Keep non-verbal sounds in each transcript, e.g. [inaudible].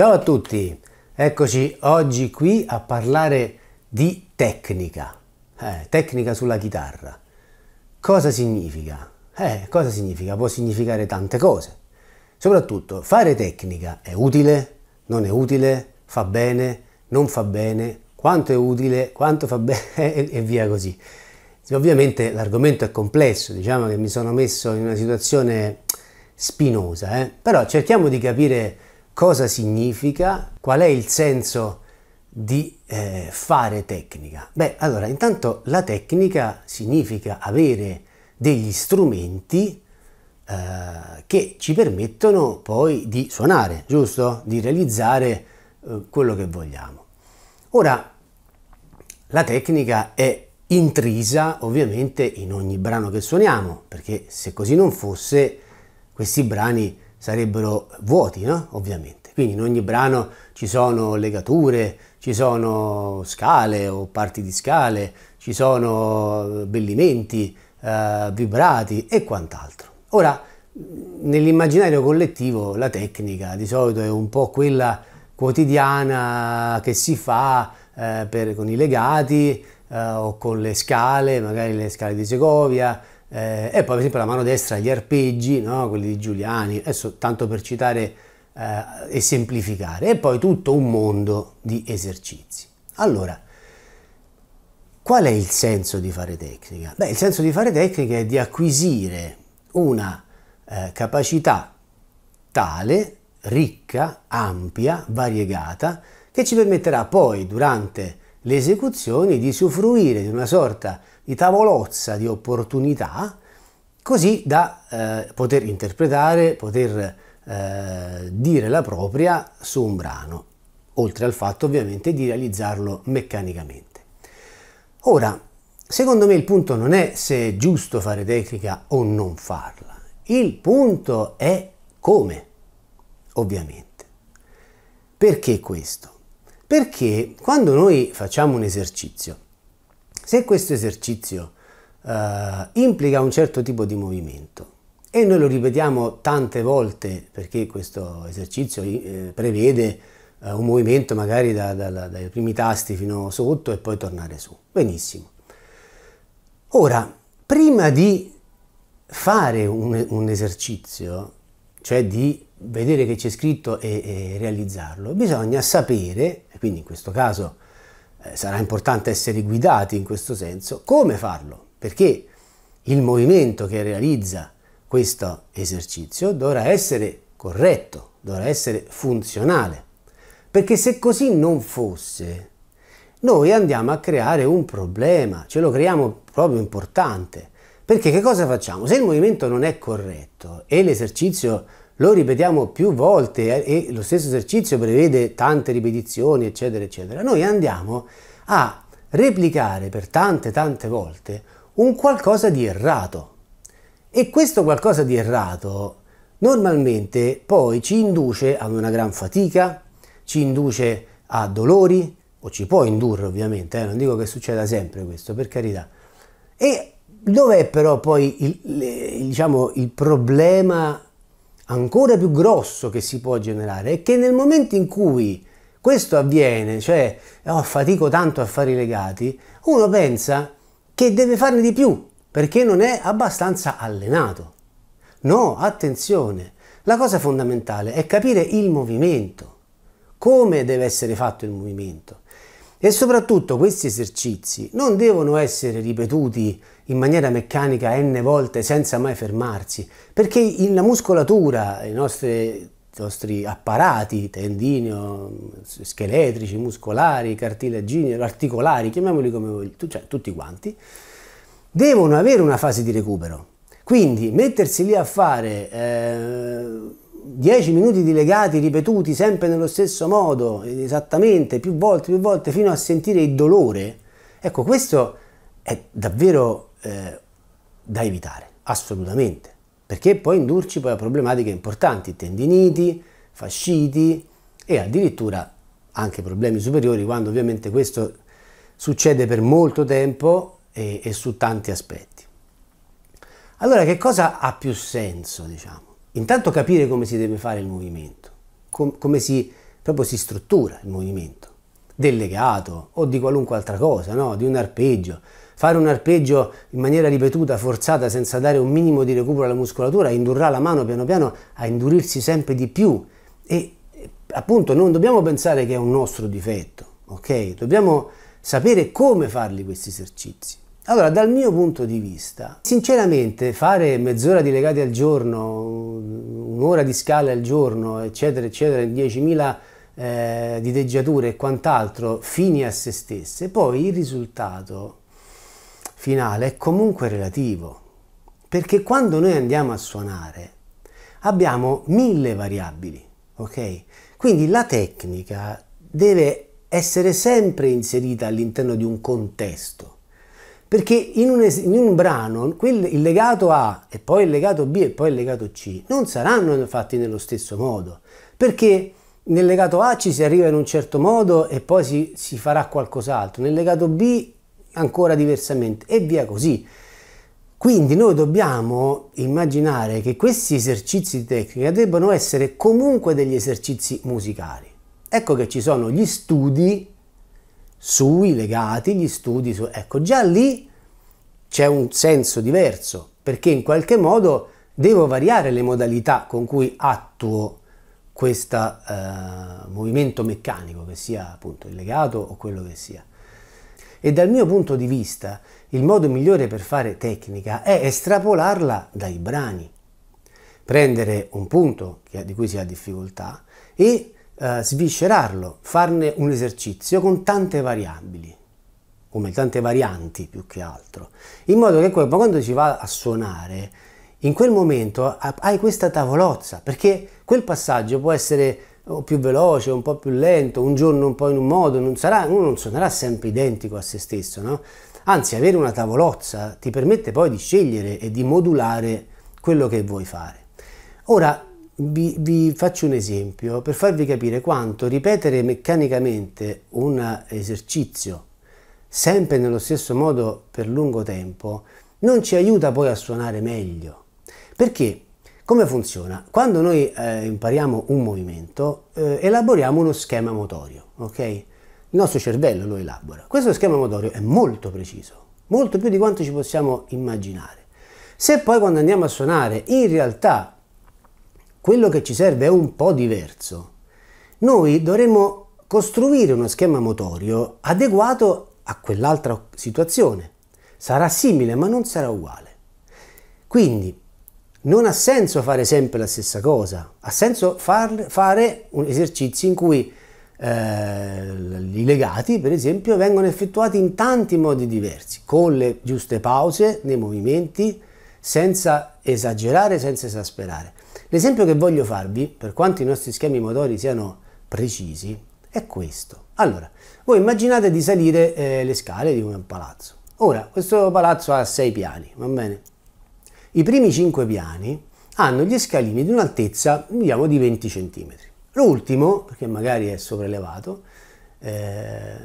Ciao a tutti, eccoci oggi qui a parlare di tecnica, eh, tecnica sulla chitarra. Cosa significa? Eh, cosa significa? Può significare tante cose. Soprattutto, fare tecnica è utile? Non è utile? Fa bene? Non fa bene? Quanto è utile? Quanto fa bene? [laughs] e via così. Ovviamente l'argomento è complesso, diciamo che mi sono messo in una situazione spinosa, eh? però cerchiamo di capire cosa significa, qual è il senso di eh, fare tecnica. Beh, allora, intanto la tecnica significa avere degli strumenti eh, che ci permettono poi di suonare, giusto? Di realizzare eh, quello che vogliamo. Ora, la tecnica è intrisa ovviamente in ogni brano che suoniamo, perché se così non fosse, questi brani sarebbero vuoti, no? ovviamente. Quindi in ogni brano ci sono legature, ci sono scale o parti di scale, ci sono eh, bellimenti, eh, vibrati e quant'altro. Ora, mm, nell'immaginario collettivo la tecnica di solito è un po' quella quotidiana che si fa eh, per, con i legati eh, o con le scale, magari le scale di Segovia, eh, e poi per esempio la mano destra, gli arpeggi, no? quelli di Giuliani, adesso tanto per citare eh, e semplificare. E poi tutto un mondo di esercizi. Allora, qual è il senso di fare tecnica? Beh, il senso di fare tecnica è di acquisire una eh, capacità tale, ricca, ampia, variegata, che ci permetterà poi durante le esecuzioni di usufruire di una sorta di di tavolozza di opportunità così da eh, poter interpretare, poter eh, dire la propria su un brano, oltre al fatto ovviamente di realizzarlo meccanicamente. Ora, secondo me il punto non è se è giusto fare tecnica o non farla, il punto è come, ovviamente. Perché questo? Perché quando noi facciamo un esercizio, se questo esercizio eh, implica un certo tipo di movimento e noi lo ripetiamo tante volte perché questo esercizio eh, prevede eh, un movimento magari da, da, da, dai primi tasti fino sotto e poi tornare su, benissimo. Ora, prima di fare un, un esercizio, cioè di vedere che c'è scritto e, e realizzarlo, bisogna sapere, quindi in questo caso eh, sarà importante essere guidati in questo senso, come farlo? Perché il movimento che realizza questo esercizio dovrà essere corretto, dovrà essere funzionale, perché se così non fosse, noi andiamo a creare un problema, ce lo creiamo proprio importante, perché che cosa facciamo? Se il movimento non è corretto e l'esercizio lo ripetiamo più volte eh, e lo stesso esercizio prevede tante ripetizioni, eccetera, eccetera, noi andiamo a replicare per tante, tante volte un qualcosa di errato. E questo qualcosa di errato normalmente poi ci induce ad una gran fatica, ci induce a dolori, o ci può indurre ovviamente, eh, non dico che succeda sempre questo, per carità. E dov'è però poi il, diciamo, il problema ancora più grosso che si può generare è che nel momento in cui questo avviene, cioè oh, fatico tanto a fare i legati, uno pensa che deve farne di più perché non è abbastanza allenato. No, attenzione, la cosa fondamentale è capire il movimento, come deve essere fatto il movimento. E soprattutto questi esercizi non devono essere ripetuti in maniera meccanica n volte senza mai fermarsi, perché la muscolatura, i nostri i nostri apparati tendineo, scheletrici, muscolari, cartilagini, articolari, chiamiamoli come vogliamo, cioè tutti quanti, devono avere una fase di recupero. Quindi mettersi lì a fare eh, 10 minuti di legati ripetuti sempre nello stesso modo, esattamente, più volte, più volte, fino a sentire il dolore, ecco, questo è davvero eh, da evitare, assolutamente, perché può indurci poi a problematiche importanti, tendiniti, fasciti e addirittura anche problemi superiori, quando ovviamente questo succede per molto tempo e, e su tanti aspetti. Allora, che cosa ha più senso, diciamo? Intanto capire come si deve fare il movimento, com come si, proprio si struttura il movimento, del legato o di qualunque altra cosa, no? di un arpeggio. Fare un arpeggio in maniera ripetuta, forzata, senza dare un minimo di recupero alla muscolatura, indurrà la mano piano piano a indurirsi sempre di più. E appunto non dobbiamo pensare che è un nostro difetto, ok? Dobbiamo sapere come farli questi esercizi. Allora, dal mio punto di vista, sinceramente fare mezz'ora di legati al giorno, un'ora di scale al giorno, eccetera, eccetera, 10.000 eh, diteggiature e quant'altro, fini a se stesse, poi il risultato finale è comunque relativo, perché quando noi andiamo a suonare abbiamo mille variabili, ok? Quindi la tecnica deve essere sempre inserita all'interno di un contesto perché in un, in un brano quel, il legato A e poi il legato B e poi il legato C non saranno fatti nello stesso modo. Perché nel legato A ci si arriva in un certo modo e poi si, si farà qualcos'altro, nel legato B ancora diversamente e via così. Quindi noi dobbiamo immaginare che questi esercizi di tecnica debbano essere comunque degli esercizi musicali. Ecco che ci sono gli studi sui legati gli studi su ecco già lì c'è un senso diverso perché in qualche modo devo variare le modalità con cui attuo questo eh, movimento meccanico che sia appunto il legato o quello che sia e dal mio punto di vista il modo migliore per fare tecnica è estrapolarla dai brani prendere un punto di cui si ha difficoltà e eh, sviscerarlo, farne un esercizio con tante variabili, come tante varianti più che altro, in modo che quando si va a suonare, in quel momento hai questa tavolozza, perché quel passaggio può essere più veloce, un po' più lento, un giorno un po' in un modo, non sarà, uno non suonerà sempre identico a se stesso, no? Anzi, avere una tavolozza ti permette poi di scegliere e di modulare quello che vuoi fare. Ora, vi, vi, faccio un esempio per farvi capire quanto ripetere meccanicamente un esercizio sempre nello stesso modo per lungo tempo non ci aiuta poi a suonare meglio. Perché come funziona? Quando noi eh, impariamo un movimento eh, elaboriamo uno schema motorio, ok? Il nostro cervello lo elabora. Questo schema motorio è molto preciso, molto più di quanto ci possiamo immaginare. Se poi quando andiamo a suonare in realtà quello che ci serve è un po' diverso. Noi dovremmo costruire uno schema motorio adeguato a quell'altra situazione. Sarà simile ma non sarà uguale. Quindi non ha senso fare sempre la stessa cosa, ha senso far, fare esercizio in cui eh, i legati, per esempio, vengono effettuati in tanti modi diversi, con le giuste pause nei movimenti, senza esagerare, senza esasperare. L'esempio che voglio farvi, per quanto i nostri schemi motori siano precisi, è questo. Allora, voi immaginate di salire eh, le scale di un palazzo. Ora, questo palazzo ha sei piani, va bene? I primi cinque piani hanno gli scalini di un'altezza, diciamo, di 20 cm. L'ultimo, che magari è sopraelevato, eh,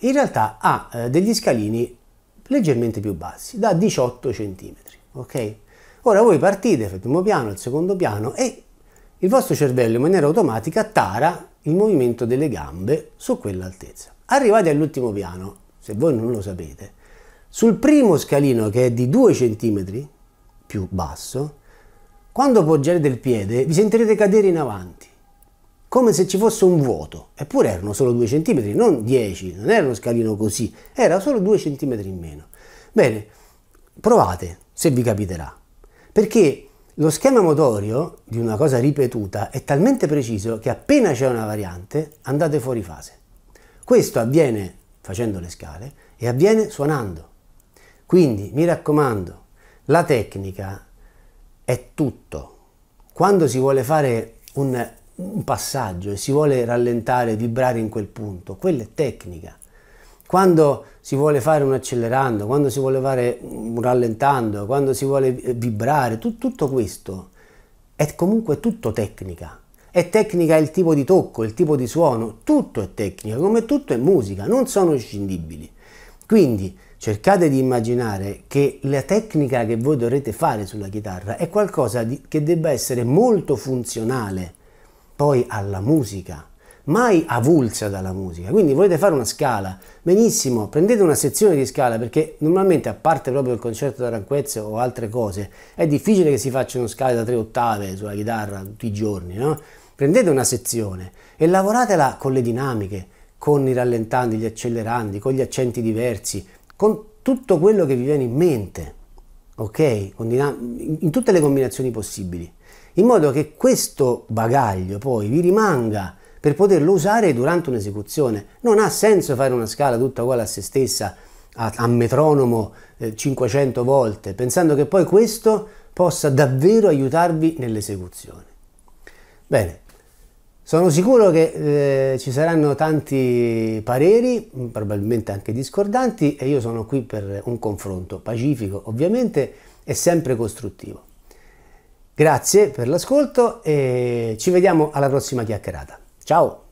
in realtà ha eh, degli scalini leggermente più bassi, da 18 cm, ok? Ora voi partite, il primo piano, il secondo piano e il vostro cervello in maniera automatica tara il movimento delle gambe su quell'altezza. Arrivate all'ultimo piano, se voi non lo sapete, sul primo scalino che è di 2 cm più basso, quando poggerete il piede vi sentirete cadere in avanti, come se ci fosse un vuoto, eppure erano solo 2 cm, non 10, non era uno scalino così, era solo 2 cm in meno. Bene, provate se vi capiterà. Perché lo schema motorio di una cosa ripetuta è talmente preciso che appena c'è una variante andate fuori fase. Questo avviene facendo le scale e avviene suonando. Quindi mi raccomando, la tecnica è tutto. Quando si vuole fare un, un passaggio e si vuole rallentare, vibrare in quel punto, quella è tecnica. Quando si vuole fare un accelerando, quando si vuole fare un rallentando, quando si vuole vibrare, tu, tutto questo è comunque tutto tecnica. È tecnica il tipo di tocco, il tipo di suono, tutto è tecnica, come tutto è musica, non sono scindibili. Quindi cercate di immaginare che la tecnica che voi dovrete fare sulla chitarra è qualcosa di, che debba essere molto funzionale poi alla musica mai avulsa dalla musica. Quindi volete fare una scala, benissimo, prendete una sezione di scala perché normalmente a parte proprio il concerto da o altre cose, è difficile che si facciano scale da tre ottave sulla chitarra tutti i giorni, no? Prendete una sezione e lavoratela con le dinamiche, con i rallentanti, gli acceleranti, con gli accenti diversi, con tutto quello che vi viene in mente, ok? in tutte le combinazioni possibili, in modo che questo bagaglio poi vi rimanga per poterlo usare durante un'esecuzione. Non ha senso fare una scala tutta uguale a se stessa, a, a metronomo eh, 500 volte, pensando che poi questo possa davvero aiutarvi nell'esecuzione. Bene, sono sicuro che eh, ci saranno tanti pareri, probabilmente anche discordanti, e io sono qui per un confronto pacifico, ovviamente, e sempre costruttivo. Grazie per l'ascolto e ci vediamo alla prossima chiacchierata. Ciao!